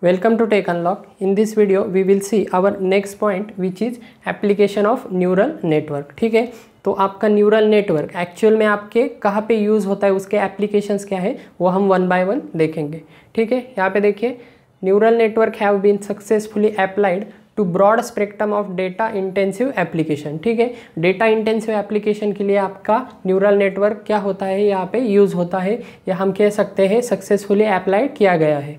Welcome to Tech Unlock. In this video, we will see our next point which is application of neural network. ठीक है तो आपका neural network actual में आपके कहाँ पे यूज़ होता है उसके एप्लीकेशंस क्या है वो हम वन बाय वन देखेंगे ठीक है यहाँ पे देखिए neural network have been successfully applied to broad spectrum of data intensive application ठीक है डेटा इंटेंसिव एप्लीकेशन के लिए आपका न्यूरल नेटवर्क क्या होता है यहाँ पे यूज़ होता है या हम कह सकते हैं सक्सेसफुली अप्लाई किया गया है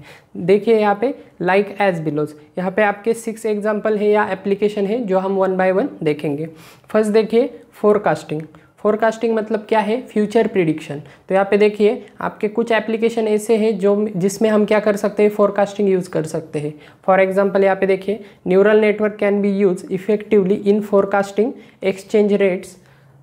देखिए यहाँ पे लाइक एज बिलोज यहाँ पे आपके सिक्स एग्जाम्पल है या एप्लीकेशन है जो हम वन बाय वन देखेंगे फर्स्ट देखिए फोरकास्टिंग फोरकास्टिंग मतलब क्या है फ्यूचर प्रिडिक्शन तो यहाँ पे देखिए आपके कुछ एप्लीकेशन ऐसे हैं जो जिसमें हम क्या कर सकते हैं फोरकास्टिंग यूज़ कर सकते हैं फॉर एग्जांपल यहाँ पे देखिए neural network can be use effectively in forecasting exchange rates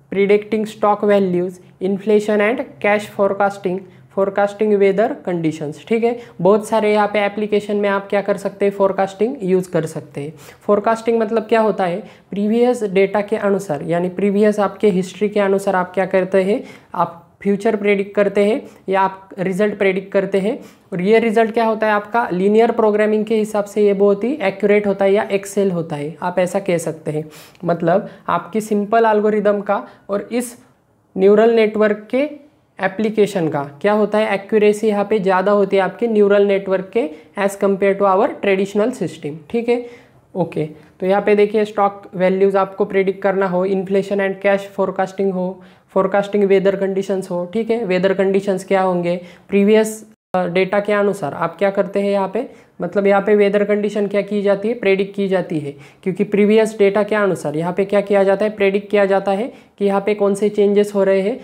predicting stock values inflation and cash forecasting forecasting weather conditions ठीक है बहुत सारे यहाँ पे एप्लीकेशन में आप क्या कर सकते हैं फोरकास्टिंग यूज़ कर सकते हैं फोरकास्टिंग मतलब क्या होता है प्रीवियस डेटा के अनुसार यानी प्रीवियस आपके हिस्ट्री के अनुसार आप क्या करते हैं आप फ्यूचर प्रेडिक्ट करते हैं या आप रिजल्ट प्रेडिक्ट करते हैं और ये रिजल्ट क्या होता है आपका लीनियर प्रोग्रामिंग के हिसाब से ये बहुत ही एक्यूरेट होता है या एक्सेल होता है आप ऐसा कह सकते हैं मतलब आपकी सिंपल एल्गोरिदम का और इस न्यूरल नेटवर्क के एप्लीकेशन का क्या होता है एक्यूरेसी यहाँ पे ज़्यादा होती है आपके न्यूरल नेटवर्क के as compare to our traditional system ठीक है ओके तो यहाँ पे देखिए स्टॉक वैल्यूज़ आपको प्रिडिक्ट करना हो इन्फ्लेशन एंड कैश फोरकास्टिंग हो फोरकास्टिंग वेदर कंडीशंस हो ठीक है वेदर कंडीशंस क्या होंगे प्रीवियस डेटा uh, के अनुसार आप क्या करते हैं यहाँ पे मतलब यहाँ पे वेदर कंडीशन क्या की जाती है प्रेडिक्ट की जाती है क्योंकि प्रीवियस डेटा के अनुसार यहाँ पे क्या किया जाता है प्रेडिक्ट किया जाता है कि यहाँ पे कौन से चेंजेस हो रहे हैं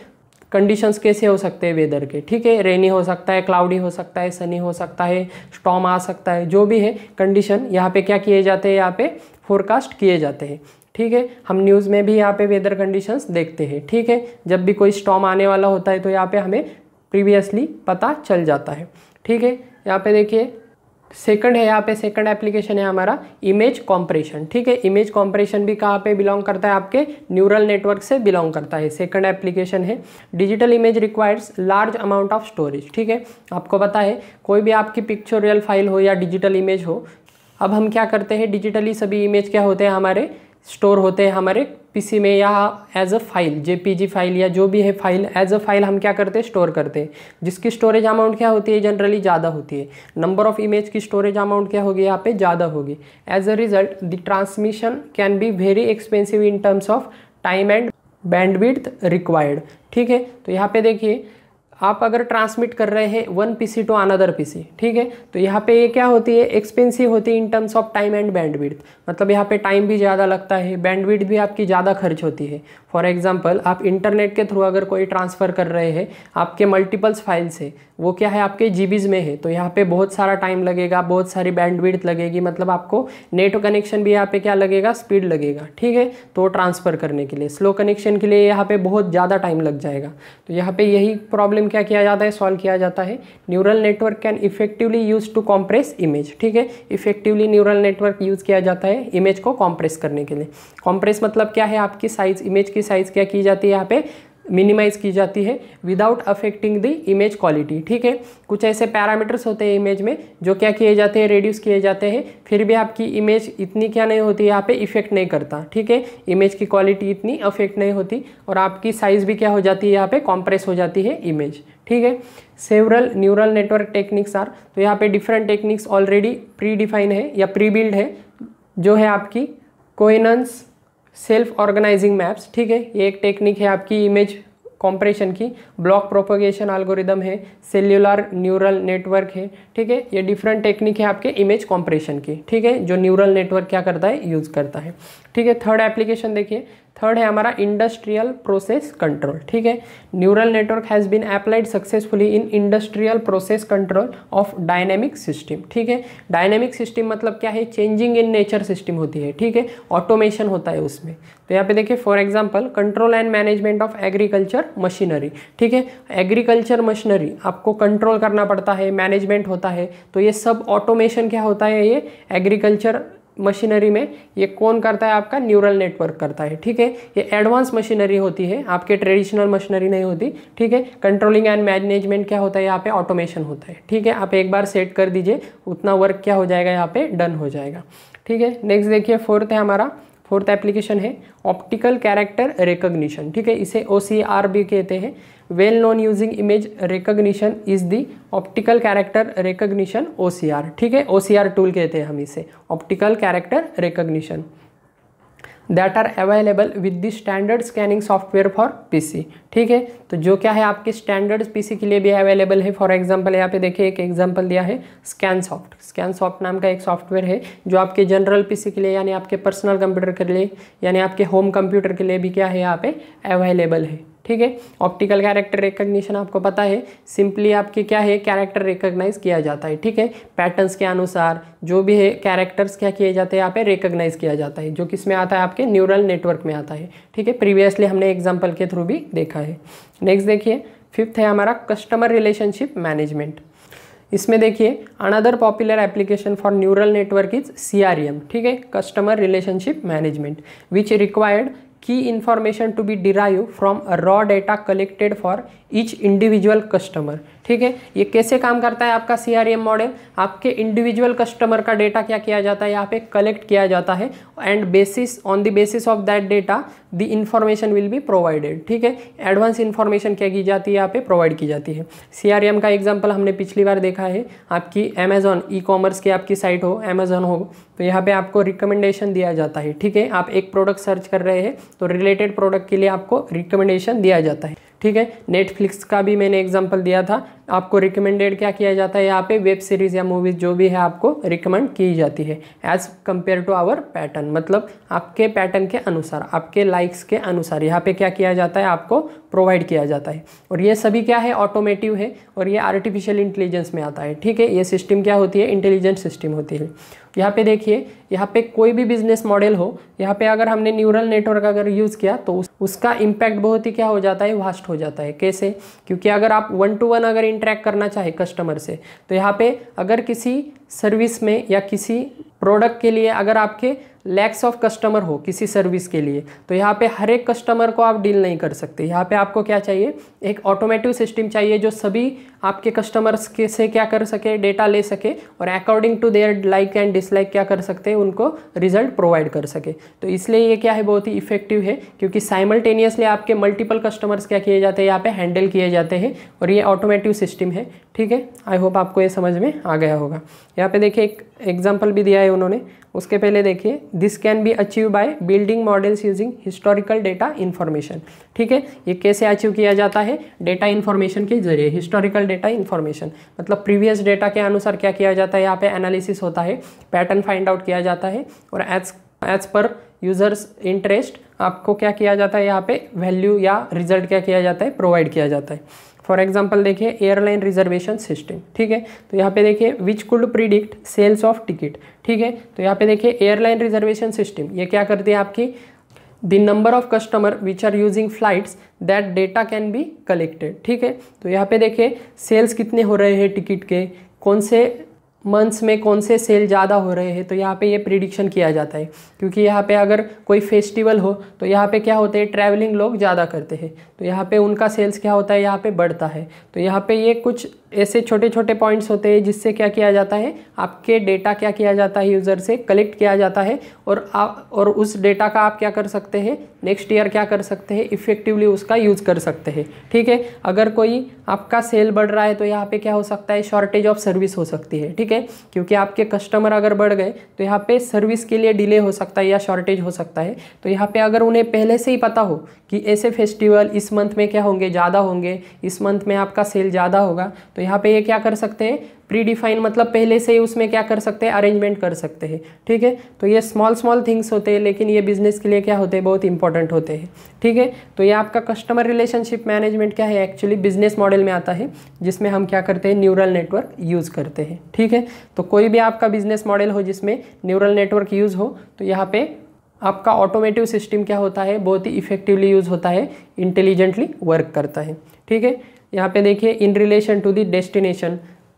कंडीशंस कैसे हो सकते हैं वेदर के ठीक है रेनी हो सकता है क्लाउडी हो सकता है सनी हो सकता है स्टॉम आ सकता है जो भी है कंडीशन यहाँ पे क्या किए जाते हैं यहाँ पे फोरकास्ट किए जाते हैं ठीक है हम न्यूज़ में भी यहाँ पे वेदर कंडीशंस देखते हैं ठीक है जब भी कोई स्टॉम आने वाला होता है तो यहाँ पे हमें प्रीवियसली पता चल जाता है ठीक है यहाँ पे देखिए सेकंड है यहाँ पे सेकंड एप्लीकेशन है हमारा इमेज कॉम्प्रेशन ठीक है इमेज कॉम्प्रेशन भी कहाँ पे बिलोंग करता है आपके न्यूरल नेटवर्क से बिलोंग करता है सेकंड एप्लीकेशन है digital image requires large amount of storage ठीक है आपको पता है कोई भी आपकी पिक्चोरियल फाइल हो या डिजिटल इमेज हो अब हम क्या करते हैं डिजिटली सभी इमेज क्या होते हैं हमारे स्टोर होते हैं हमारे पीसी में या as a file JPG file या जो भी है फाइल एज अ फाइल हम क्या करते हैं स्टोर करते हैं जिसकी स्टोरेज अमाउंट क्या होती है जनरली ज़्यादा होती है नंबर ऑफ इमेज की स्टोरेज अमाउंट क्या होगी यहाँ पे ज़्यादा होगी as a result the transmission can be very expensive in terms of time and bandwidth required ठीक है तो यहाँ पे देखिए आप अगर ट्रांसमिट कर रहे हैं one PC to another PC ठीक है तो यहाँ पे ये क्या होती है एक्सपेंसिव होती है in terms of time and bandwidth मतलब यहाँ पे टाइम भी ज़्यादा लगता है बैंडविड्थ भी आपकी ज़्यादा खर्च होती है फॉर एग्जाम्पल आप इंटरनेट के थ्रू अगर कोई ट्रांसफ़र कर रहे हैं आपके मल्टीपल्स फाइल्स है वो क्या है आपके जी में है तो यहाँ पे बहुत सारा टाइम लगेगा बहुत सारी बैंडविड्थ लगेगी मतलब आपको नेट कनेक्शन भी यहाँ पे क्या लगेगा स्पीड लगेगा ठीक है तो ट्रांसफ़र करने के लिए स्लो कनेक्शन के लिए यहाँ पर बहुत ज़्यादा टाइम लग जाएगा तो यहाँ पर यही प्रॉब्लम क्या किया जाता है सॉल्व किया जाता है neural network can effectively use to compress image ठीक है इफेक्टिवली न्यूरल नेटवर्क यूज़ किया जाता है इमेज को कॉम्प्रेस करने के लिए कॉम्प्रेस मतलब क्या है आपकी साइज इमेज की साइज क्या की जाती है यहाँ पे मिनिमाइज की जाती है without affecting the image quality ठीक है कुछ ऐसे पैरामीटर्स होते हैं इमेज में जो क्या किए जाते हैं रिड्यूस किए जाते हैं फिर भी आपकी इमेज इतनी क्या नहीं होती यहाँ पे इफेक्ट नहीं करता ठीक है इमेज की क्वालिटी इतनी अफेक्ट नहीं होती और आपकी साइज़ भी क्या हो जाती है यहाँ पर कॉम्प्रेस हो जाती है इमेज ठीक है several neural network techniques are तो यहाँ पर different techniques already pre define है या प्री बिल्ड है जो है आपकी कोइनंस सेल्फ ऑर्गेनाइजिंग मैप्स ठीक है ये एक टेक्निक है आपकी इमेज कॉम्प्रेशन की ब्लॉक प्रोपोगेशन एल्गोरिदम है सेल्युलर न्यूरल नेटवर्क है ठीक है ये डिफरेंट टेक्निक है आपके इमेज कॉम्प्रेशन की ठीक है जो न्यूरल नेटवर्क क्या करता है यूज़ करता है ठीक है थर्ड एप्लीकेशन देखिए थर्ड है हमारा इंडस्ट्रियल प्रोसेस कंट्रोल ठीक है neural network has been applied successfully in industrial process control of dynamic system ठीक है डायनेमिक सिस्टम मतलब क्या है चेंजिंग इन नेचर सिस्टम होती है ठीक है ऑटोमेशन होता है उसमें तो यहाँ पे देखिए for example control and management of agriculture machinery ठीक है एग्रीकल्चर मशीनरी आपको कंट्रोल करना पड़ता है मैनेजमेंट होता है तो ये सब ऑटोमेशन क्या होता है ये एग्रीकल्चर मशीनरी में ये कौन करता है आपका न्यूरल नेटवर्क करता है ठीक है ये एडवांस मशीनरी होती है आपके ट्रेडिशनल मशीनरी नहीं होती ठीक है कंट्रोलिंग एंड मैनेजमेंट क्या होता है यहाँ पे ऑटोमेशन होता है ठीक है आप एक बार सेट कर दीजिए उतना वर्क क्या हो जाएगा यहाँ पे डन हो जाएगा ठीक है नेक्स्ट देखिए फोर्थ है हमारा फोर्थ एप्लीकेशन है ऑप्टिकल कैरेक्टर रिकोगनीशन ठीक है इसे ओ भी कहते हैं well known using image recognition is the optical character recognition O ठीक है ओ टूल कहते हैं हम इसे optical character recognition that are available with the standard scanning software for PC ठीक है तो जो क्या है आपके स्टैंडर्ड पीसी के लिए भी अवेलेबल है फॉर एग्जांपल यहाँ पे देखिए एक एग्जांपल दिया है स्कैन सॉफ्ट स्कैन सॉफ्ट नाम का एक सॉफ्टवेयर है जो आपके जनरल पीसी के लिए यानी आपके पर्सनल कंप्यूटर के लिए यानी आपके होम कंप्यूटर के लिए भी क्या है यहाँ पे अवेलेबल है ठीक है ऑप्टिकल कैरेक्टर रिकग्निशन आपको पता है सिंपली आपके क्या है कैरेक्टर रिकग्नाइज किया जाता है ठीक है पैटर्न्स के अनुसार जो भी है कैरेक्टर्स क्या किए जाते हैं यहाँ पे रिकग्नाइज किया जाता है जो किस में आता है आपके न्यूरल नेटवर्क में आता है ठीक है प्रीवियसली हमने एग्जाम्पल के थ्रू भी देखा है नेक्स्ट देखिए फिफ्थ है हमारा कस्टमर रिलेशनशिप मैनेजमेंट इसमें देखिए another popular application for neural network is C ठीक है customer relationship management which required key information to be derived from raw data collected for each individual customer ठीक है ये कैसे काम करता है आपका सी मॉडल आपके इंडिविजुअल कस्टमर का डेटा क्या किया जाता है यहाँ पे कलेक्ट किया जाता है and basis on the basis of that data the information will be provided ठीक है एडवांस इन्फॉर्मेशन क्या की जाती है यहाँ पे प्रोवाइड की जाती है सी का एग्जाम्पल हमने पिछली बार देखा है आपकी अमेजोन ई कॉमर्स की आपकी साइट हो अमेजोन हो तो यहाँ पे आपको रिकमेंडेशन दिया जाता है ठीक है आप एक प्रोडक्ट सर्च कर रहे हैं तो रिलेटेड प्रोडक्ट के लिए आपको रिकमेंडेशन दिया जाता है ठीक है नेटफ्लिक्स का भी मैंने एग्जाम्पल दिया था आपको रिकमेंडेड क्या किया जाता है यहाँ पे वेब सीरीज़ या मूवीज़ जो भी है आपको रिकमेंड की जाती है as compare to our pattern मतलब आपके पैटर्न के अनुसार आपके लाइक्स के अनुसार यहाँ पे क्या किया जाता है आपको प्रोवाइड किया जाता है और ये सभी क्या है ऑटोमेटिव है और ये आर्टिफिशियल इंटेलिजेंस में आता है ठीक है ये सिस्टम क्या होती है इंटेलिजेंट सिस्टम होती है यहाँ पे देखिए यहाँ पे कोई भी बिजनेस मॉडल हो यहाँ पे अगर हमने न्यूरल नेटवर्क अगर यूज़ किया तो उस, उसका इम्पैक्ट बहुत ही क्या हो जाता है वास्ट हो जाता है कैसे क्योंकि अगर आप वन टू वन अगर इंटरेक्ट करना चाहे कस्टमर से तो यहाँ पे अगर किसी सर्विस में या किसी प्रोडक्ट के लिए अगर आपके लैक्स ऑफ कस्टमर हो किसी सर्विस के लिए तो यहाँ पे हर एक कस्टमर को आप डील नहीं कर सकते यहाँ पे आपको क्या चाहिए एक ऑटोमेटिव सिस्टम चाहिए जो सभी आपके कस्टमर्स के से क्या कर सके डेटा ले सके और according to their like and dislike क्या कर सकते हैं उनको रिजल्ट प्रोवाइड कर सके तो इसलिए ये क्या है बहुत ही इफेक्टिव है क्योंकि साइमल्टेनियसली आपके मल्टीपल कस्टमर्स क्या किए जाते हैं यहाँ पे हैंडल किए जाते हैं और ये ऑटोमेटिव सिस्टम है ठीक है आई होप आपको ये समझ में आ गया होगा यहाँ पे देखिए एक एग्जाम्पल भी दिया है उन्होंने उसके पहले देखिए this can be achieve by building models using historical data information ठीक है ये कैसे अचीव किया जाता है डेटा इन्फॉर्मेशन के जरिए हिस्टोरिकल डेटा इन्फॉर्मेशन मतलब प्रीवियस डेटा के अनुसार क्या किया जाता है यहाँ पे एनालिसिस होता है पैटर्न फाइंड आउट किया जाता है और as as per users interest आपको क्या किया जाता है यहाँ पे वैल्यू या रिजल्ट क्या किया जाता है प्रोवाइड किया जाता है फॉर एग्जाम्पल देखिए एयरलाइन रिजर्वेशन सिस्टम ठीक है तो यहाँ पे देखिए which could predict sales of ticket ठीक है तो यहाँ पे देखिए एयरलाइन रिजर्वेशन सिस्टम ये क्या करती है आपकी the number of customer which are using flights that data can be collected ठीक है तो यहाँ पे देखिए सेल्स कितने हो रहे हैं टिकट के कौन से मंथ्स में कौन से सेल ज़्यादा हो रहे हैं तो यहाँ पे ये प्रिडिक्शन किया जाता है क्योंकि यहाँ पे अगर कोई फेस्टिवल हो तो यहाँ पे क्या होते हैं ट्रैवलिंग लोग ज़्यादा करते हैं तो यहाँ पे उनका सेल्स क्या होता है यहाँ पे बढ़ता है तो यहाँ पे ये कुछ ऐसे छोटे छोटे पॉइंट्स होते हैं जिससे क्या किया जाता है आपके डेटा क्या किया जाता है यूज़र से कलेक्ट किया जाता है और आप और उस डेटा का आप क्या कर सकते हैं नेक्स्ट ईयर क्या कर सकते हैं इफ़ेक्टिवली उसका यूज़ कर सकते हैं ठीक है अगर कोई आपका सेल बढ़ रहा है तो यहाँ पर क्या हो सकता है शॉर्टेज ऑफ सर्विस हो सकती है ठीक है है क्योंकि आपके कस्टमर अगर बढ़ गए तो यहाँ पे सर्विस के लिए डिले हो सकता है या शॉर्टेज हो सकता है तो यहाँ पे अगर उन्हें पहले से ही पता हो कि ऐसे फेस्टिवल इस मंथ में क्या होंगे ज़्यादा होंगे इस मंथ में आपका सेल ज़्यादा होगा तो यहाँ पे ये क्या कर सकते हैं प्री डिफाइन मतलब पहले से ही उसमें क्या कर सकते हैं अरेंजमेंट कर सकते हैं ठीक है तो ये स्मॉल स्मॉल थिंग्स होते हैं लेकिन ये बिजनेस के लिए क्या होते हैं बहुत इंपॉर्टेंट होते हैं ठीक है तो ये आपका कस्टमर रिलेशनशिप मैनेजमेंट क्या है एक्चुअली बिजनेस मॉडल में आता है जिसमें हम क्या करते हैं न्यूरल नेटवर्क यूज़ करते हैं ठीक है तो कोई भी आपका बिजनेस मॉडल हो जिसमें न्यूरल नेटवर्क यूज़ हो तो यहाँ पर आपका ऑटोमेटिव सिस्टम क्या होता है बहुत ही इफेक्टिवली यूज़ होता है इंटेलिजेंटली वर्क करता है ठीक है यहाँ पे देखिए in relation to the destination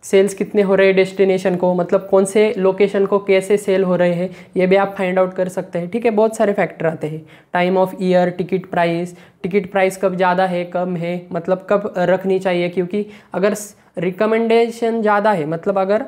sales कितने हो रहे हैं डेस्टिनेशन को मतलब कौन से लोकेशन को कैसे सेल हो रहे हैं ये भी आप फाइंड आउट कर सकते हैं ठीक है बहुत सारे फैक्टर आते हैं time of year ticket price ticket price कब ज़्यादा है कम है मतलब कब रखनी चाहिए क्योंकि अगर रिकमेंडेशन ज़्यादा है मतलब अगर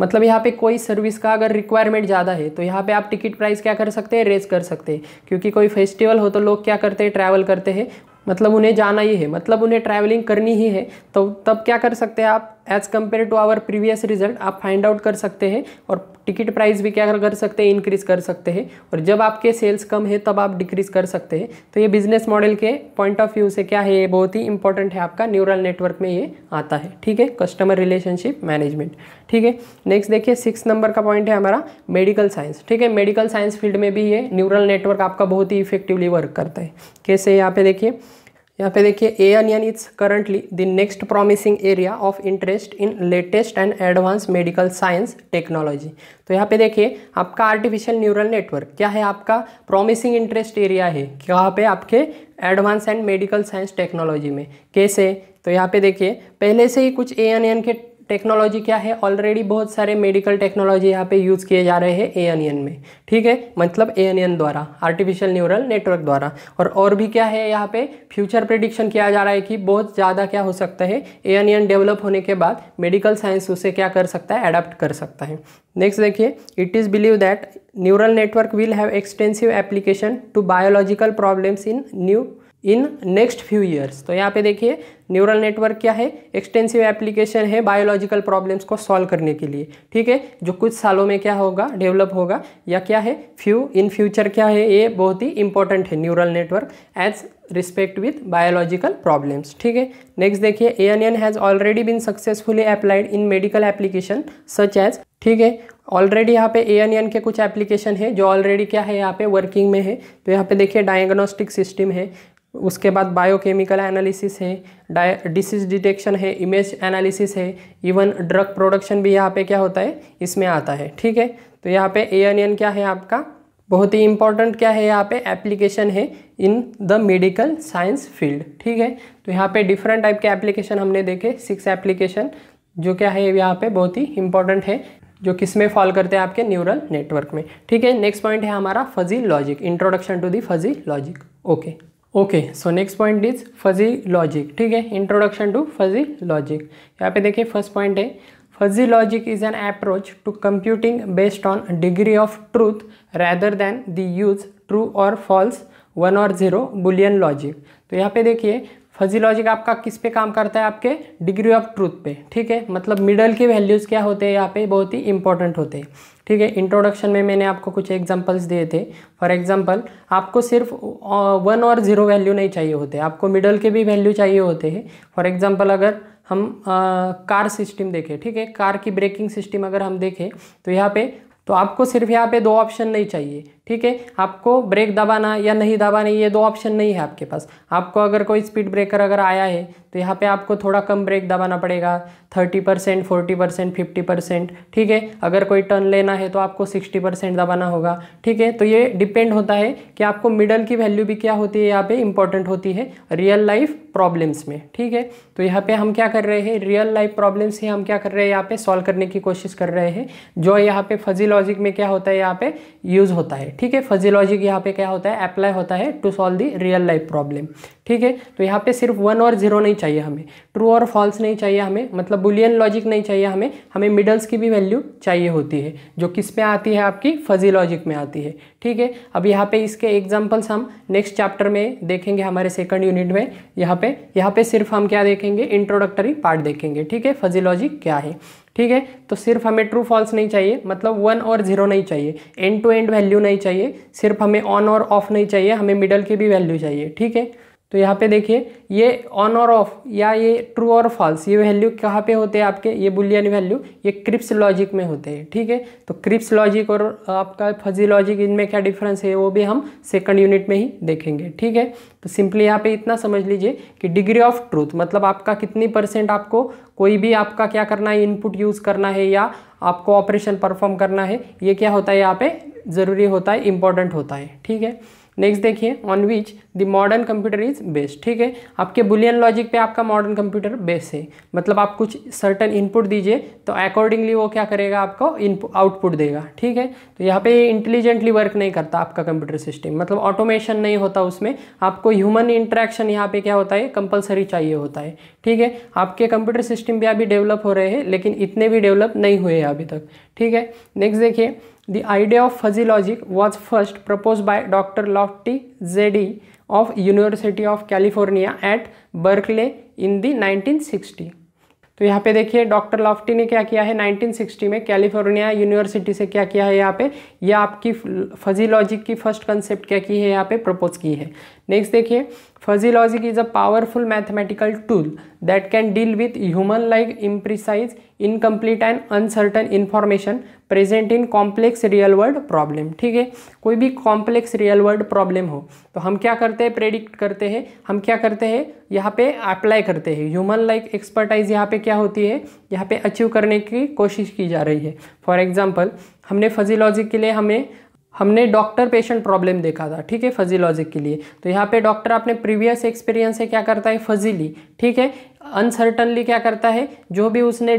मतलब यहाँ पे कोई सर्विस का अगर रिक्वायरमेंट ज़्यादा है तो यहाँ पे आप टिकट प्राइस क्या कर सकते हैं रेज कर सकते हैं क्योंकि कोई फेस्टिवल हो तो लोग क्या करते हैं ट्रैवल करते हैं मतलब उन्हें जाना ही है मतलब उन्हें ट्रैवलिंग करनी ही है तो तब क्या कर सकते हैं आप as compare to our previous result आप फाइंड आउट कर सकते हैं और टिकट प्राइस भी क्या कर सकते हैं इंक्रीज कर सकते हैं और जब आपके सेल्स कम है तब आप डिक्रीज कर सकते हैं तो ये बिजनेस मॉडल के पॉइंट ऑफ व्यू से क्या है ये बहुत ही इंपॉर्टेंट है आपका न्यूरल नेटवर्क में ये आता है ठीक है कस्टमर रिलेशनशिप मैनेजमेंट ठीक है नेक्स्ट देखिए सिक्स नंबर का पॉइंट है हमारा मेडिकल साइंस ठीक है मेडिकल साइंस फील्ड में भी ये न्यूरल नेटवर्क आपका बहुत ही इफेक्टिवली वर्क करता है कैसे यहाँ पे देखिए यहाँ पे देखिए A N N is currently the next promising area of interest in latest and advance medical science technology तो यहाँ पे देखिए आपका आर्टिफिशियल न्यूरल नेटवर्क क्या है आपका प्रॉमिसिंग इंटरेस्ट एरिया है कहाँ पे आपके advance and medical science technology में कैसे तो यहाँ पे देखिए पहले से ही कुछ ए एन एन के टेक्नोलॉजी क्या है ऑलरेडी बहुत सारे मेडिकल टेक्नोलॉजी यहाँ पे यूज़ किए जा रहे हैं ए अनियन में ठीक है मतलब ए अनियन द्वारा आर्टिफिशियल न्यूरल नेटवर्क द्वारा और और भी क्या है यहाँ पे फ्यूचर प्रिडिक्शन किया जा रहा है कि बहुत ज़्यादा क्या हो सकता है ए अनियन डेवलप होने के बाद मेडिकल साइंस उसे क्या कर सकता है अडाप्ट कर सकता है नेक्स्ट देखिए it is believe that neural network will have extensive application to biological problems in new in next few years तो यहाँ पे देखिए न्यूरल नेटवर्क क्या है एक्सटेंसिव एप्लीकेशन है बायोलॉजिकल प्रॉब्लम्स को सॉल्व करने के लिए ठीक है जो कुछ सालों में क्या होगा डेवलप होगा या क्या है फ्यू इन फ्यूचर क्या है ये बहुत ही इंपॉर्टेंट है neural network as respect with biological problems ठीक है नेक्स्ट देखिए A N N has already been successfully applied in medical application such as ठीक है ऑलरेडी यहाँ पे ए एन एन के कुछ एप्लीकेशन है जो ऑलरेडी क्या है यहाँ पे वर्किंग में है तो यहाँ पे देखिए डायग्नोस्टिक सिस्टम है उसके बाद बायोकेमिकल एनालिसिस है डिसीज डिटेक्शन है इमेज एनालिसिस है इवन ड्रग प्रोडक्शन भी यहाँ पे क्या होता है इसमें आता है ठीक है तो यहाँ पे ए एन एन क्या है आपका बहुत ही इंपॉर्टेंट क्या है यहाँ पे एप्लीकेशन है in the medical science field ठीक है तो यहाँ पे डिफरेंट टाइप के एप्लीकेशन हमने देखे सिक्स एप्लीकेशन जो क्या है यहाँ पे बहुत ही इंपॉर्टेंट है जो किस में फॉल करते हैं आपके न्यूरल नेटवर्क में ठीक है नेक्स्ट पॉइंट है हमारा fuzzy logic introduction to the fuzzy logic okay okay so next point is fuzzy logic ठीक है इंट्रोडक्शन टू फजी लॉजिक यहाँ पे देखिए फर्स्ट पॉइंट है fuzzy logic is an approach to computing based on degree of truth rather than the use true or false one or zero Boolean logic तो यहाँ पे देखिए फजी लॉजिक आपका किस पे काम करता है आपके डिग्री ऑफ ट्रूथ पे ठीक है मतलब मिडल के वैल्यूज़ क्या होते हैं यहाँ पे बहुत ही इंपॉर्टेंट होते हैं ठीक है इंट्रोडक्शन में मैंने आपको कुछ एग्जांपल्स दिए थे फॉर एग्जांपल आपको सिर्फ वन और ज़ीरो वैल्यू नहीं चाहिए होते आपको मिडल के भी वैल्यू चाहिए होते हैं फॉर एग्ज़ाम्पल अगर हम आ, कार सिस्टम देखें ठीक है कार की ब्रेकिंग सिस्टम अगर हम देखें तो यहाँ पे तो आपको सिर्फ यहाँ पे दो ऑप्शन नहीं चाहिए ठीक है आपको ब्रेक दबाना या नहीं दबाना ये दो ऑप्शन नहीं है आपके पास आपको अगर कोई स्पीड ब्रेकर अगर आया है तो यहाँ पे आपको थोड़ा कम ब्रेक दबाना पड़ेगा thirty percent forty percent fifty percent ठीक है अगर कोई टर्न लेना है तो आपको सिक्सटी परसेंट दबाना होगा ठीक है तो ये डिपेंड होता है कि आपको मिडल की वैल्यू भी क्या होती है यहाँ पर इंपॉर्टेंट होती है रियल लाइफ प्रॉब्लम्स में ठीक है तो यहाँ पर हम क्या कर रहे हैं रियल लाइफ प्रॉब्लम्स ही हम क्या कर रहे हैं यहाँ पर सॉल्व करने की कोशिश कर रहे हैं जो यहाँ पर फजी लॉजिक में क्या होता है यहाँ पर यूज़ होता है ठीक है फजी लॉजिक यहाँ पे क्या होता है अप्लाई होता है to solve the real life problem ठीक है तो यहाँ पे सिर्फ वन और जीरो नहीं चाहिए हमें ट्रू और फॉल्स नहीं चाहिए हमें मतलब बुलियन लॉजिक नहीं चाहिए हमें हमें मिडल्स की भी वैल्यू चाहिए होती है जो किस में आती है आपकी फजी लॉजिक में आती है ठीक है अब यहाँ पे इसके एग्जाम्पल्स हम नेक्स्ट चैप्टर में देखेंगे हमारे सेकंड यूनिट में यहाँ पे यहाँ पे सिर्फ हम क्या देखेंगे इंट्रोडक्टरी पार्ट देखेंगे ठीक है फजी लॉजिक क्या है ठीक है तो सिर्फ हमें ट्रू फॉल्स नहीं चाहिए मतलब वन और जीरो नहीं चाहिए एंड टू एंड वैल्यू नहीं चाहिए सिर्फ हमें ऑन और ऑफ नहीं चाहिए हमें मिडल की भी वैल्यू चाहिए ठीक है तो यहाँ पे देखिए ये ऑन और ऑफ या ये ट्रू और फॉल्स ये वैल्यू कहाँ पे होते हैं आपके ये बुलियन वैल्यू ये क्रिप्स लॉजिक में होते हैं ठीक है तो क्रिप्स लॉजिक और आपका फजी लॉजिक इनमें क्या डिफरेंस है वो भी हम सेकंड यूनिट में ही देखेंगे ठीक है तो सिंपली यहाँ पे इतना समझ लीजिए कि डिग्री ऑफ ट्रूथ मतलब आपका कितनी परसेंट आपको कोई भी आपका क्या करना है इनपुट यूज़ करना है या आपको ऑपरेशन परफॉर्म करना है ये क्या होता है यहाँ पे ज़रूरी होता है इंपॉर्टेंट होता है ठीक है नेक्स्ट देखिए on which the modern computer is based ठीक है आपके बुलियन लॉजिक पे आपका मॉडर्न कंप्यूटर बेस्ड है मतलब आप कुछ सर्टन इनपुट दीजिए तो अकॉर्डिंगली वो क्या करेगा आपको इनपुट आउटपुट देगा ठीक है तो यहाँ पे इंटेलिजेंटली वर्क नहीं करता आपका कंप्यूटर सिस्टम मतलब ऑटोमेशन नहीं होता उसमें आपको ह्यूमन इंट्रैक्शन यहाँ पे क्या होता है कंपलसरी चाहिए होता है ठीक है आपके कंप्यूटर सिस्टम भी अभी डेवलप हो रहे हैं लेकिन इतने भी डेवलप नहीं हुए हैं अभी तक ठीक है नेक्स्ट देखिए The idea of fuzzy logic was first proposed by Dr. Lofty Zeddy of University of California at Berkeley in the 1960. तो यहाँ पे देखिए डॉक्टर लॉफ्टी ने क्या किया है 1960 में कैलिफोर्निया यूनिवर्सिटी से क्या किया है यहाँ पे यह आपकी फजी लॉजिक की फर्स्ट कंसेप्ट क्या की है यहाँ पे प्रपोज की है नेक्स्ट देखिए fuzzy logic is a powerful mathematical tool that can deal with human like imprecise incomplete and uncertain information present in complex real world problem ठीक है कोई भी कॉम्प्लेक्स रियल वर्ल्ड प्रॉब्लम हो तो हम क्या करते हैं प्रेडिक्ट करते हैं हम क्या करते हैं यहाँ पे अप्लाई करते हैं ह्यूमन लाइक एक्सपर्टाइज यहाँ पे क्या होती है यहाँ पे अचीव करने की कोशिश की जा रही है फॉर एग्जाम्पल हमने फजी लॉजिक के लिए हमें हमने डॉक्टर पेशेंट प्रॉब्लम देखा था ठीक है फजी लॉजिक के लिए तो यहाँ पे डॉक्टर अपने प्रीवियस एक्सपीरियंस से क्या करता है फजीली ठीक है अनसर्टनली क्या करता है जो भी उसने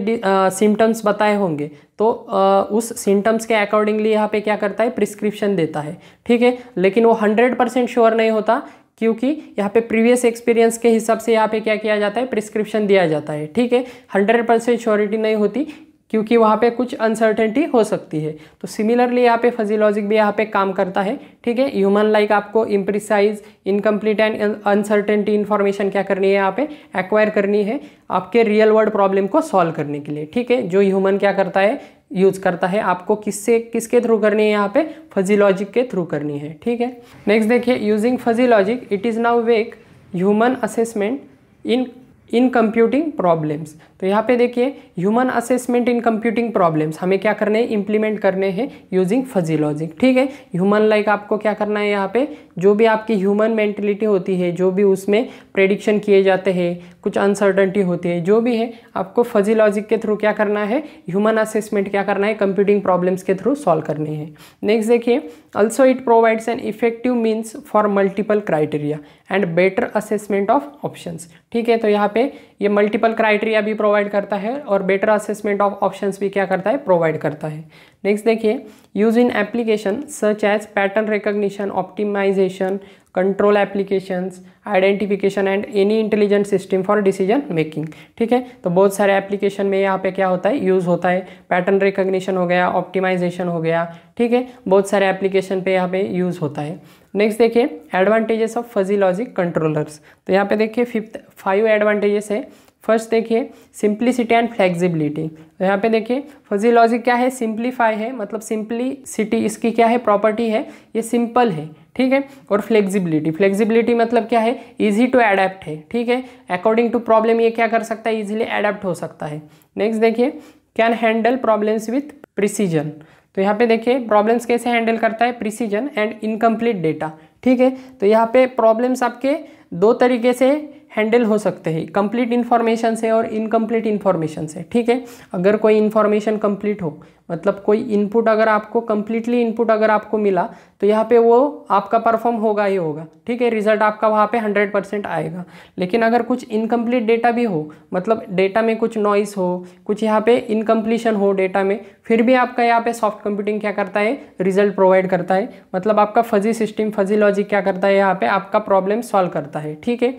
सिम्टम्स बताए होंगे तो आ, उस सिम्टम्स के अकॉर्डिंगली यहाँ पे क्या करता है प्रिस्क्रिप्शन देता है ठीक है लेकिन वो हंड्रेड परसेंट श्योर नहीं होता क्योंकि यहाँ पे प्रीवियस एक्सपीरियंस के हिसाब से यहाँ पे क्या किया जाता है प्रिस्क्रिप्शन दिया जाता है ठीक है हंड्रेड परसेंट श्योरिटी नहीं होती क्योंकि वहाँ पे कुछ अनसर्टेनिटी हो सकती है तो सिमिलरली यहाँ पे फजी लॉजिक भी यहाँ पे काम करता है ठीक है ह्यूमन लाइक आपको imprecise incomplete and uncertainty information क्या करनी है यहाँ पे एक्वायर करनी है आपके रियल वर्ल्ड प्रॉब्लम को सॉल्व करने के लिए ठीक है जो ह्यूमन क्या करता है यूज करता है आपको किससे किसके थ्रू करनी है यहाँ पे फजी लॉजिक के थ्रू करनी है ठीक है नेक्स्ट देखिए using fuzzy logic it is now wake human assessment in in computing problems तो यहाँ पे देखिए human assessment in computing problems हमें क्या करने हैं इंप्लीमेंट करने हैं यूजिंग फजी लॉजिक ठीक है ह्यूमन लाइक आपको क्या करना है यहाँ पे जो भी आपकी ह्यूमन मेंटलिटी होती है जो भी उसमें प्रेडिक्शन किए जाते हैं कुछ अनसर्टनटी होती है जो भी है आपको फजी लॉजिक के थ्रू क्या करना है ह्यूमन असेसमेंट क्या करना है कंप्यूटिंग प्रॉब्लम्स के थ्रू सॉल्व करनी है नेक्स्ट देखिए also it provides an effective means for multiple criteria and better assessment of options ठीक है तो यहाँ पे ये मल्टीपल क्राइटेरिया भी प्रोवाइड करता है और बेटर असेसमेंट ऑफ ऑप्शन भी क्या करता है प्रोवाइड करता है नेक्स्ट देखिए use in application such as pattern recognition optimization control applications identification and any intelligent system for decision making ठीक है तो बहुत सारे एप्लीकेशन में यहाँ पे क्या होता है यूज़ होता है पैटर्न रिकग्निशन हो गया ऑप्टिमाइजेशन हो गया ठीक है बहुत सारे एप्लीकेशन पे यहाँ पे यूज़ होता है नेक्स्ट देखिए advantages of fuzzy logic controllers तो यहाँ पे देखिए फिफ्थ फाइव एडवांटेजेस है फर्स्ट देखिए सिंप्लिसिटी एंड फ्लेक्सिबिलिटी तो यहाँ पे देखिए फजी लॉजिक क्या है सिंप्लीफाई है मतलब सिंप्लीसिटी इसकी क्या है प्रॉपर्टी है ये सिंपल है ठीक है और फ्लेक्सिबिलिटी फ्लेक्सिबिलिटी मतलब क्या है इजी टू एडेप्ट है ठीक है अकॉर्डिंग टू प्रॉब्लम ये क्या कर सकता है ईजिली एडेप्ट हो सकता है नेक्स्ट देखिए can handle problems with precision तो यहाँ पे देखिए प्रॉब्लम्स कैसे हैंडल करता है प्रिसीजन एंड इनकम्प्लीट डेटा ठीक है तो यहाँ पे प्रॉब्लम्स आपके दो तरीके से हैंडल हो सकते हैं कंप्लीट इन्फॉर्मेशन से और इनकम्प्लीट इन्फॉर्मेशन से ठीक है अगर कोई इन्फॉर्मेशन कंप्लीट हो मतलब कोई इनपुट अगर आपको कंप्लीटली इनपुट अगर आपको मिला तो यहाँ पे वो आपका परफॉर्म होगा ही होगा ठीक है रिजल्ट आपका वहाँ पे 100 परसेंट आएगा लेकिन अगर कुछ इनकम्प्लीट डेटा भी हो मतलब डेटा में कुछ नॉइस हो कुछ यहाँ पे इनकम्प्लीशन हो डेटा में फिर भी आपका यहाँ पे सॉफ्ट कंप्यूटिंग क्या करता है रिजल्ट प्रोवाइड करता है मतलब आपका फजी सिस्टम फजी लॉजिक क्या करता है यहाँ पर आपका प्रॉब्लम सॉल्व करता है ठीक है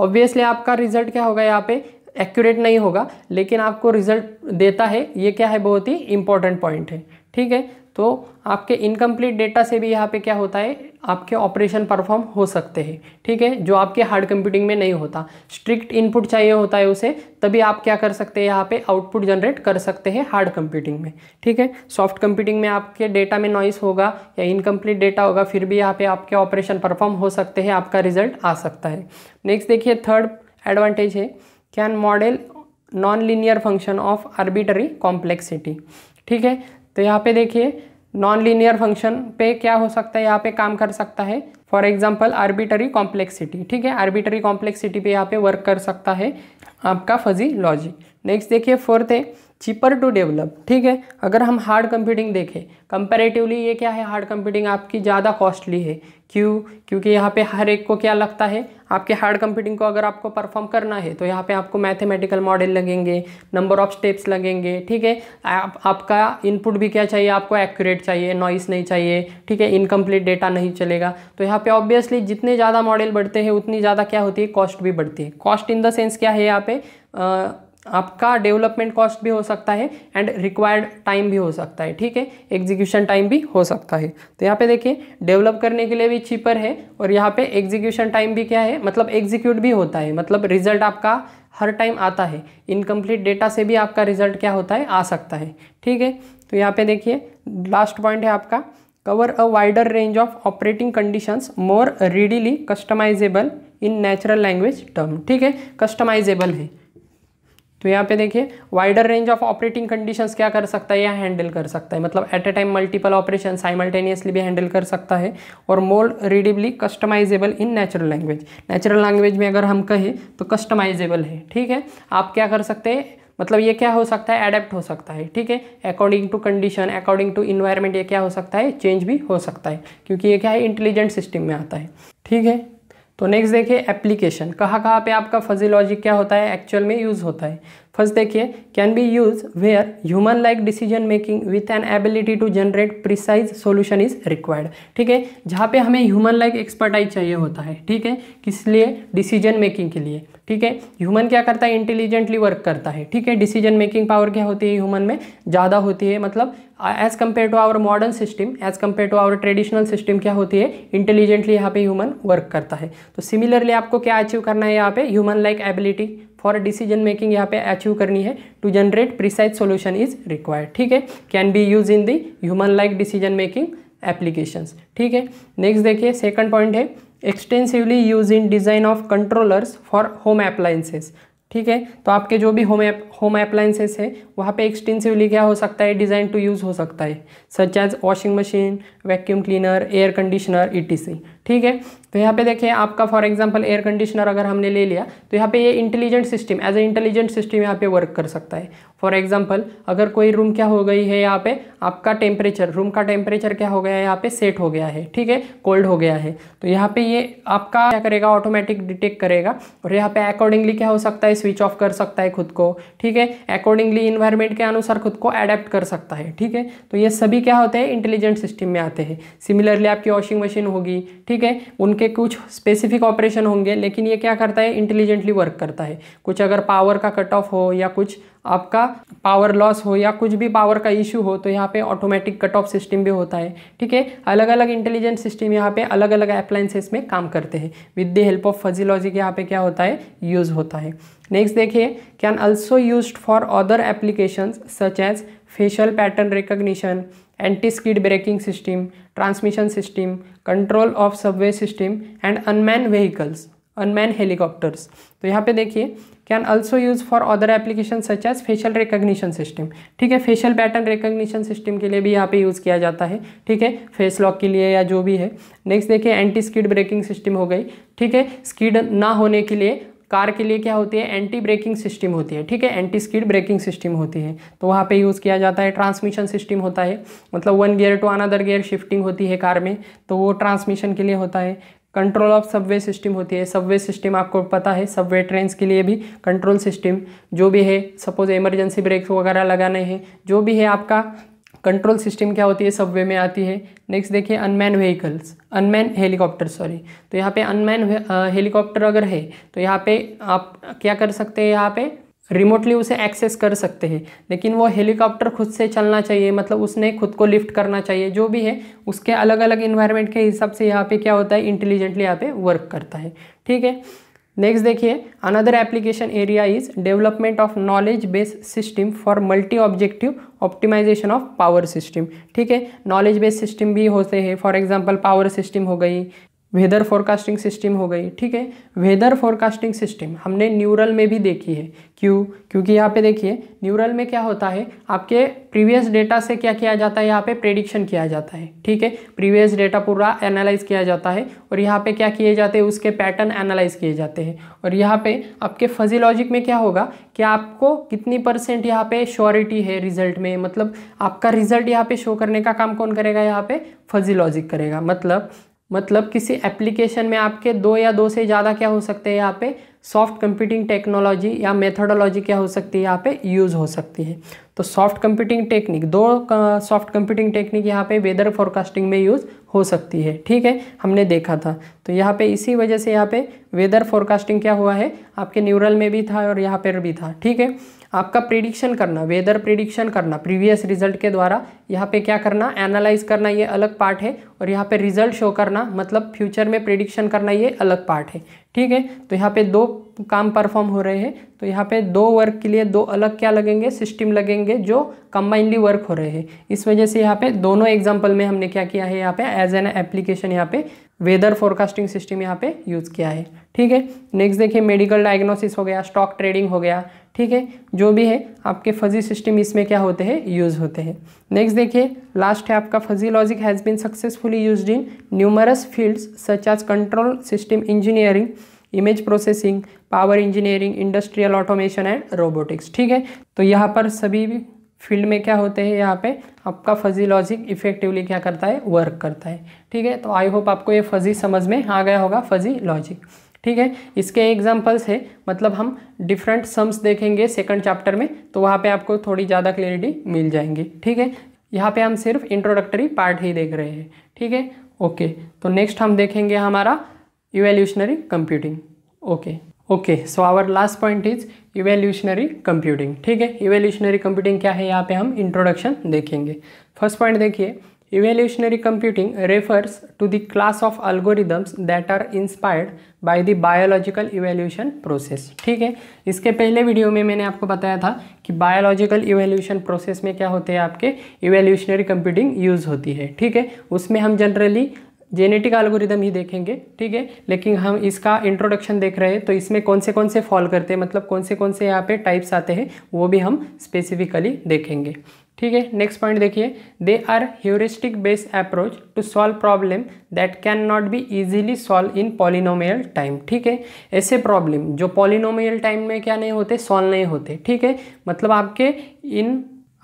ऑब्वियसली आपका रिजल्ट क्या होगा यहाँ पे एक्यूरेट नहीं होगा लेकिन आपको रिजल्ट देता है ये क्या है बहुत ही इंपॉर्टेंट पॉइंट है ठीक है तो आपके इनकम्प्लीट डेटा से भी यहाँ पे क्या होता है आपके ऑपरेशन परफॉर्म हो सकते हैं ठीक है जो आपके हार्ड कंप्यूटिंग में नहीं होता स्ट्रिक्ट इनपुट चाहिए होता है उसे तभी आप क्या कर सकते हैं यहाँ पे आउटपुट जनरेट कर सकते हैं हार्ड कंप्यूटिंग में ठीक है सॉफ्ट कंप्यूटिंग में आपके डेटा में नॉइस होगा या इनकम्प्लीट डेटा होगा फिर भी यहाँ पर आपके ऑपरेशन परफॉर्म हो सकते हैं आपका रिजल्ट आ सकता है नेक्स्ट देखिए थर्ड एडवांटेज है can model non linear function of arbitrary complexity ठीक है तो यहाँ पे देखिए नॉन लीनियर फंक्शन पे क्या हो सकता है यहाँ पे काम कर सकता है फॉर एग्जाम्पल आर्बिटरी कॉम्प्लेक्सिटी ठीक है आर्बिटरी कॉम्प्लेक्सिटी पे यहाँ पे वर्क कर सकता है आपका फजी लॉजिक नेक्स्ट देखिए फोर्थ है चीपर टू डेवलप ठीक है अगर हम हार्ड कंप्यूटिंग देखें कंपेरेटिवली ये क्या है हार्ड कंप्यूटिंग आपकी ज़्यादा कॉस्टली है क्यों क्योंकि यहाँ पे हर एक को क्या लगता है आपके हार्ड कंप्यूटिंग को अगर आपको परफॉर्म करना है तो यहाँ पे आपको मैथमेटिकल मॉडल लगेंगे नंबर ऑफ स्टेप्स लगेंगे ठीक है आप, आपका इनपुट भी क्या चाहिए आपको एक्यूरेट चाहिए नॉइस नहीं चाहिए ठीक है इनकम्प्लीट डेटा नहीं चलेगा तो यहाँ पे ऑब्वियसली जितने ज़्यादा मॉडल बढ़ते हैं उतनी ज़्यादा क्या होती है कॉस्ट भी बढ़ती है कॉस्ट इन द सेंस क्या है यहाँ पे आ, आपका डेवलपमेंट कॉस्ट भी हो सकता है एंड रिक्वायर्ड टाइम भी हो सकता है ठीक है एग्जीक्यूशन टाइम भी हो सकता है तो यहाँ पे देखिए डेवलप करने के लिए भी चीपर है और यहाँ पे एग्जीक्यूशन टाइम भी क्या है मतलब एग्जीक्यूट भी होता है मतलब रिजल्ट आपका हर टाइम आता है इनकम्प्लीट डेटा से भी आपका रिजल्ट क्या होता है आ सकता है ठीक है तो यहाँ पे देखिए लास्ट पॉइंट है आपका cover a wider range of operating conditions more readily customizable in natural language term ठीक है customizable है तो यहाँ पे देखिए wider range of operating conditions क्या कर सकता है या हैंडल कर सकता है मतलब at a time multiple operation simultaneously भी हैंडल कर सकता है और more readily customizable in natural language natural language में अगर हम कहें तो कस्टमाइजेबल है ठीक है आप क्या कर सकते हैं मतलब ये क्या हो सकता है अडेप्ट हो सकता है ठीक है according to condition according to environment ये क्या हो सकता है चेंज भी हो सकता है क्योंकि ये क्या है इंटेलिजेंट सिस्टम में आता है ठीक है तो नेक्स्ट देखिए एप्लीकेशन कहाँ कहाँ पे आपका फजीलॉजिक क्या होता है एक्चुअल में यूज़ होता है फर्स्ट देखिए can be use where human like decision making with an ability to generate precise solution is required ठीक है जहाँ पे हमें ह्यूमन लाइक एक्सपर्टाइज चाहिए होता है ठीक है किस लिए डिसीजन मेकिंग के लिए ठीक है ह्यूमन क्या करता है इंटेलिजेंटली वर्क करता है ठीक है डिसीजन मेकिंग पावर क्या होती है ह्यूमन में ज़्यादा होती है मतलब as compare to our modern system as compare to our traditional system क्या होती है इंटेलिजेंटली यहाँ पे ह्यूमन वर्क करता है तो सिमिलरली आपको क्या अचीव करना है यहाँ पे human like ability for decision making यहाँ पे अचीव करनी है to generate precise solution is required ठीक है can be use in the human like decision making application ठीक है नेक्स्ट देखिए सेकंड पॉइंट है extensively use in design of controllers for home appliances ठीक है तो आपके जो भी होम होम अप्लायंसेस है वहाँ पे एक्सटेंसिवली क्या हो सकता है डिज़ाइन टू यूज़ हो सकता है such as washing machine vacuum cleaner air conditioner e ठीक है तो यहाँ पे देखिए आपका फॉर एग्जांपल एयर कंडीशनर अगर हमने ले लिया तो यहाँ पे ये intelligent system as a intelligent system यहाँ पे वर्क कर सकता है फॉर एग्जांपल अगर कोई रूम क्या हो गई है यहाँ पे आपका टेम्परेचर रूम का टेम्परेचर क्या हो गया है यहाँ पे सेट हो गया है ठीक है कोल्ड हो गया है तो यहाँ पे ये आपका क्या करेगा ऑटोमेटिक डिटेक्ट करेगा और यहाँ पे अकॉर्डिंगली क्या हो सकता है स्विच ऑफ कर सकता है खुद को ठीक ठीक है अकॉर्डिंगली इन्वायरमेंट के अनुसार खुद को एडेप्ट कर सकता है ठीक है तो ये सभी क्या होते हैं इंटेलिजेंट सिस्टम में आते हैं सिमिलरली आपकी वॉशिंग मशीन होगी ठीक है उनके कुछ स्पेसिफिक ऑपरेशन होंगे लेकिन ये क्या करता है इंटेलिजेंटली वर्क करता है कुछ अगर पावर का कट ऑफ हो या कुछ आपका पावर लॉस हो या कुछ भी पावर का इशू हो तो यहाँ पे ऑटोमेटिक कट ऑफ सिस्टम भी होता है ठीक है अलग अलग इंटेलिजेंट सिस्टम यहाँ पे अलग अलग अप्लाइंसेस में काम करते हैं with the help of fuzzy logic यहाँ पे क्या होता है यूज़ होता है नेक्स्ट देखिए can also use for other application such as facial pattern recognition anti skid braking system transmission system control of subway system and unmanned vehicles unmanned helicopters तो यहाँ पे देखिए can also use for other application such as facial recognition system ठीक है facial pattern recognition system के लिए भी यहाँ पे यूज़ किया जाता है ठीक है फेस लॉक के लिए या जो भी है नेक्स्ट देखिए एंटी स्कीड ब्रेकिंग सिस्टम हो गई ठीक है स्कीड ना होने के लिए कार के लिए क्या होती है एंटी ब्रेकिंग सिस्टम होती है ठीक है एंटी स्कीड ब्रेकिंग सिस्टम होती है तो वहाँ पे यूज़ किया जाता है ट्रांसमिशन सिस्टम होता है मतलब one gear to another gear shifting होती है कार में तो वो ट्रांसमिशन के लिए होता है कंट्रोल ऑफ सबवे सिस्टम होती है सबवे सिस्टम आपको पता है सबवे ट्रेन के लिए भी कंट्रोल सिस्टम जो भी है सपोज इमरजेंसी ब्रेक वगैरह लगाने हैं जो भी है आपका कंट्रोल सिस्टम क्या होती है सबवे में आती है नेक्स्ट देखिए unmanned vehicles unmanned helicopter sorry तो यहाँ पे अनमैन हेलीकॉप्टर अगर है तो यहाँ पे आप क्या कर सकते हैं यहाँ पे रिमोटली उसे एक्सेस कर सकते हैं लेकिन वो हेलीकॉप्टर खुद से चलना चाहिए मतलब उसने खुद को लिफ्ट करना चाहिए जो भी है उसके अलग अलग इन्वायरमेंट के हिसाब से यहाँ पे क्या होता है इंटेलिजेंटली यहाँ पे वर्क करता है ठीक है नेक्स्ट देखिए another application area is development of knowledge based system for multi objective optimization of power system ठीक है नॉलेज बेस्ड सिस्टम भी होते हैं फॉर एग्जांपल पावर सिस्टम हो गई वेदर फोरकास्टिंग सिस्टम हो गई ठीक है वेदर फोरकास्टिंग सिस्टम हमने न्यूरल में भी देखी है क्यों क्योंकि यहाँ पे देखिए न्यूरल में क्या होता है आपके प्रीवियस डेटा से क्या किया जाता है यहाँ पे प्रेडिक्शन किया जाता है ठीक है प्रीवियस डेटा पूरा एनालाइज किया जाता है और यहाँ पे क्या किए जाते हैं उसके पैटर्न एनालाइज किए जाते हैं और यहाँ पे आपके फजी में क्या होगा कि आपको कितनी परसेंट यहाँ पे श्योरिटी है रिजल्ट में मतलब आपका रिजल्ट यहाँ पे शो करने का काम कौन करेगा यहाँ पे फजी करेगा मतलब मतलब किसी एप्लीकेशन में आपके दो या दो से ज़्यादा क्या हो सकते हैं यहाँ पे सॉफ्ट कंप्यूटिंग टेक्नोलॉजी या मेथोडोलॉजी क्या हो सकती है यहाँ पे यूज़ हो सकती है तो सॉफ्ट कंप्यूटिंग टेक्निक दो सॉफ्ट कंप्यूटिंग टेक्निक यहाँ पे वेदर फोरकास्टिंग में यूज़ हो सकती है ठीक है हमने देखा था तो यहाँ पे इसी वजह से यहाँ पे वेदर फोरकास्टिंग क्या हुआ है आपके न्यूरल में भी था और यहाँ पर भी था ठीक है आपका प्रिडिक्शन करना वेदर प्रिडिक्शन करना प्रीवियस रिजल्ट के द्वारा यहाँ पे क्या करना एनालाइज करना ये अलग पार्ट है और यहाँ पे रिजल्ट शो करना मतलब फ्यूचर में प्रिडिक्शन करना ये अलग पार्ट है ठीक है तो यहाँ पे दो काम परफॉर्म हो रहे हैं तो यहाँ पे दो वर्क के लिए दो अलग क्या लगेंगे सिस्टम लगेंगे जो कंबाइनली वर्क हो रहे हैं इस वजह से यहाँ पे दोनों एग्जाम्पल में हमने क्या किया है यहाँ पे एज एन एप्लीकेशन यहाँ पे वेदर फोरकास्टिंग सिस्टम यहाँ पे यूज़ किया है ठीक है नेक्स्ट देखिए मेडिकल डायग्नोसिस हो गया स्टॉक ट्रेडिंग हो गया ठीक है जो भी है आपके फजी सिस्टम इसमें क्या होते हैं यूज़ होते हैं नेक्स्ट देखिए लास्ट है आपका fuzzy logic has been successfully use in numerous fields such as control system engineering image processing power engineering industrial automation and robotics ठीक है तो यहाँ पर सभी फील्ड में क्या होते हैं यहाँ पे आपका फजी लॉजिक इफेक्टिवली क्या करता है वर्क करता है ठीक है तो आई होप आपको ये फजी समझ में आ गया होगा फजी लॉजिक ठीक है इसके एग्जाम्पल्स है मतलब हम डिफरेंट सम्स देखेंगे सेकंड चैप्टर में तो वहाँ पे आपको थोड़ी ज़्यादा क्लियरिटी मिल जाएंगी ठीक है यहाँ पे हम सिर्फ इंट्रोडक्टरी पार्ट ही देख रहे हैं ठीक है ओके तो नेक्स्ट हम देखेंगे हमारा evolutionary computing okay okay so our last point is evolutionary computing ठीक है इवेल्यूशनरी कंप्यूटिंग क्या है यहाँ पे हम इंट्रोडक्शन देखेंगे फर्स्ट पॉइंट देखिए Evaluationary computing refers to the class of algorithms that are inspired by the biological evaluation process ठीक है इसके पहले वीडियो में मैंने आपको बताया था कि biological evaluation process में क्या होते हैं आपके evaluationary computing use होती है ठीक है उसमें हम generally जेनेटिक एल्गोरिदम ही देखेंगे ठीक है लेकिन हम इसका इंट्रोडक्शन देख रहे हैं तो इसमें कौन से कौन से फॉल करते हैं मतलब कौन से कौन से यहाँ पे टाइप्स आते हैं वो भी हम स्पेसिफिकली देखेंगे ठीक है नेक्स्ट पॉइंट देखिए they are heuristic based approach to solve problem that can not be easily solve in polynomial time ठीक है ऐसे प्रॉब्लम जो पॉलिनोमियल टाइम में क्या नहीं होते सॉल्व नहीं होते ठीक है मतलब आपके इन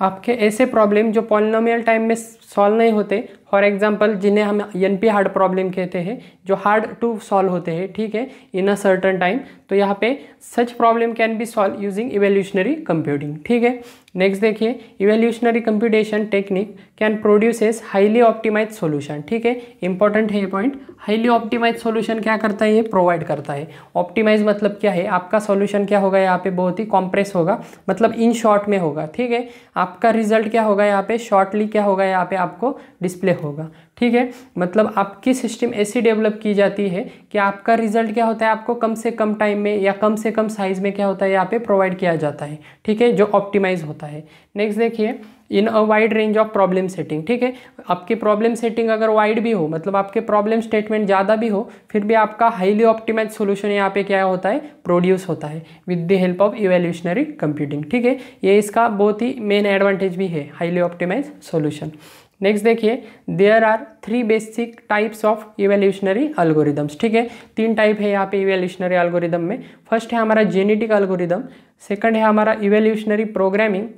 आपके ऐसे प्रॉब्लम जो पॉलिनोमियल टाइम में सॉल्व नहीं होते फॉर एग्जाम्पल जिन्हें हम एन पी हार्ड प्रॉब्लम कहते हैं जो हार्ड टू सॉल्व होते हैं ठीक है इन अ सर्टन टाइम तो यहाँ पे such problem can be solve using evolutionary computing ठीक है नेक्स्ट देखिए evolutionary computation technique can produce as highly optimise solution ठीक है इंपॉर्टेंट है ये पॉइंट हाईली ऑप्टिमाइज सोल्यूशन क्या करता है ये प्रोवाइड करता है ऑप्टिमाइज मतलब क्या है आपका सोल्यूशन क्या होगा यहाँ पे बहुत ही कॉम्प्रेस होगा मतलब इन शॉर्ट में होगा ठीक है आपका रिजल्ट क्या होगा यहाँ पे शॉर्टली क्या होगा यहाँ पे आपको डिस्प्ले होगा ठीक है मतलब आपकी सिस्टम ऐसी डेवलप की जाती है कि आपका रिजल्ट क्या होता है आपको कम से कम टाइम में या कम से कम साइज़ में क्या होता है यहाँ पे प्रोवाइड किया जाता है ठीक है जो ऑप्टिमाइज होता है नेक्स्ट देखिए in a wide range of problem setting ठीक है आपकी प्रॉब्लम सेटिंग अगर वाइड भी हो मतलब आपके प्रॉब्लम स्टेटमेंट ज़्यादा भी हो फिर भी आपका हाईली ऑप्टिमाइज सोल्यूशन यहाँ पे क्या होता है प्रोड्यूस होता है with the help of evolutionary computing ठीक है ये इसका बहुत ही मेन एडवांटेज भी है हाईली ऑप्टिमाइज सोल्यूशन नेक्स्ट देखिए there are three basic types of evolutionary algorithms ठीक है तीन टाइप है यहाँ पे इवेल्यूशनरी अल्गोरिदम में फर्स्ट है हमारा जेनेटिक अल्गोरिदम सेकंड है हमारा इवेल्यूशनरी प्रोग्रामिंग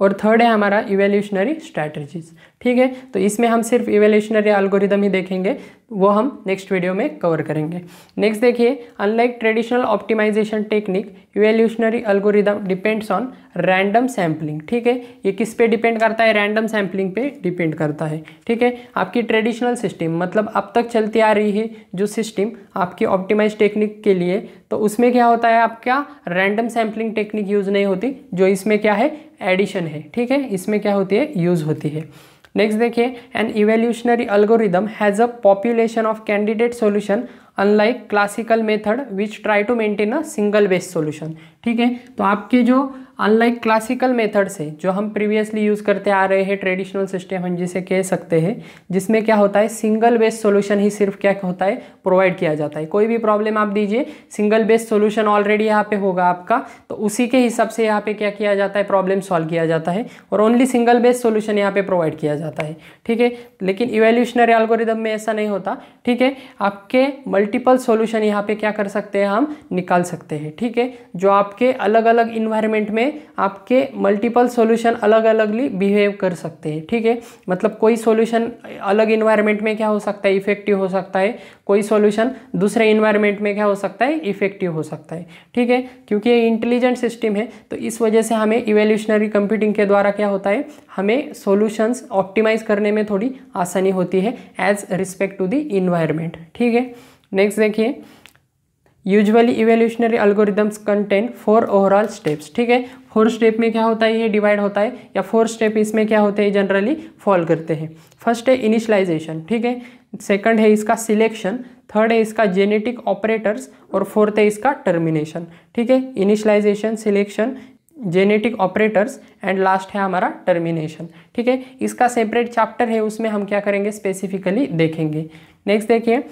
और थर्ड है हमारा इवेल्यूशनरी स्ट्रैटेजीज ठीक है तो इसमें हम सिर्फ इवेल्यूशनरी अल्गोरिदम ही देखेंगे वो हम नेक्स्ट वीडियो में कवर करेंगे नेक्स्ट देखिए unlike traditional optimisation technique evolutionary algorithm depends on random sampling ठीक है ये किस पे डिपेंड करता है रैंडम सैम्पलिंग पे डिपेंड करता है ठीक है आपकी ट्रेडिशनल सिस्टम मतलब अब तक चलती आ रही है जो सिस्टम आपकी ऑप्टिमाइज टेक्निक के लिए तो उसमें क्या होता है आपका रैंडम सैम्पलिंग टेक्निक यूज़ नहीं होती जो इसमें क्या है एडिशन है ठीक है इसमें क्या होती है यूज़ होती है नेक्स्ट देखिए an evolutionary algorithm has a population of candidate solution unlike classical method which try to maintain a single best solution ठीक है तो आपके जो अनलाइक क्लासिकल मेथड से जो हम प्रीवियसली यूज़ करते आ रहे हैं ट्रेडिशनल सिस्टम हम जिसे कह सकते हैं जिसमें क्या होता है सिंगल बेस्ट सॉल्यूशन ही सिर्फ क्या होता है प्रोवाइड किया जाता है कोई भी प्रॉब्लम आप दीजिए सिंगल बेस्ट सॉल्यूशन ऑलरेडी यहाँ पे होगा आपका तो उसी के हिसाब से यहाँ पे क्या किया जाता है प्रॉब्लम सॉल्व किया जाता है और ओनली सिंगल बेस्ट सोल्यूशन यहाँ पे प्रोवाइड किया जाता है ठीक है लेकिन इवेल्यूशनरी एल्गोरिदम में ऐसा नहीं होता ठीक है आपके मल्टीपल सोल्यूशन यहाँ पे क्या कर सकते हैं हम निकाल सकते हैं ठीक है जो आपके अलग अलग इन्वायरमेंट में आपके मल्टीपल सॉल्यूशन अलग अलग बिहेव कर सकते हैं ठीक है मतलब कोई सॉल्यूशन अलग इन्वायरमेंट में क्या हो सकता है इफेक्टिव हो सकता है कोई सॉल्यूशन दूसरे इन्वायरमेंट में क्या हो सकता है इफेक्टिव हो सकता है ठीक है क्योंकि ये इंटेलिजेंट सिस्टम है तो इस वजह से हमें इवेल्यूशनरी कंप्यूटिंग के द्वारा क्या होता है हमें सोल्यूशंस ऑप्टिमाइज करने में थोड़ी आसानी होती है as respect to the environment ठीक है नेक्स्ट देखिए usually evolutionary algorithms contain four overall steps ठीक है फोर स्टेप में क्या होता है ये डिवाइड होता है या फोर स्टेप इसमें क्या होते हैं जनरली फॉल करते हैं फर्स्ट है इनिशलाइजेशन ठीक है सेकंड है इसका सिलेक्शन थर्ड है इसका जेनेटिक ऑपरेटर्स और फोर्थ है इसका टर्मिनेशन ठीक है initialisation selection genetic operators and last है हमारा टर्मिनेशन ठीक है इसका सेपरेट चैप्टर है उसमें हम क्या करेंगे स्पेसिफिकली देखेंगे नेक्स्ट देखिए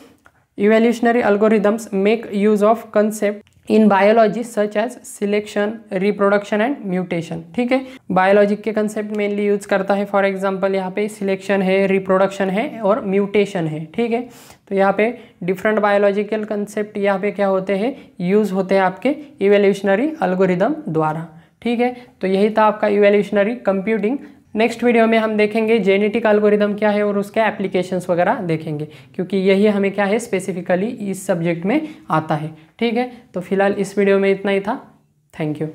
Evolutionary algorithms make use of concept in biology such as selection reproduction and mutation ठीक है बायोलॉजिक के कंसेप्ट मेनली यूज करता है फॉर एग्जाम्पल यहाँ पे सिलेक्शन है रिप्रोडक्शन है और म्यूटेशन है ठीक है तो यहाँ पे डिफरेंट बायोलॉजिकल कंसेप्ट यहाँ पे क्या होते हैं यूज होते हैं आपके इवेल्यूशनरी अल्गोरिदम द्वारा ठीक है तो यही था आपका इवेल्यूशनरी कंप्यूटिंग नेक्स्ट वीडियो में हम देखेंगे जेनेटिक अल्गोरिदम क्या है और उसके एप्लीकेशंस वगैरह देखेंगे क्योंकि यही हमें क्या है स्पेसिफिकली इस सब्जेक्ट में आता है ठीक है तो फिलहाल इस वीडियो में इतना ही था थैंक यू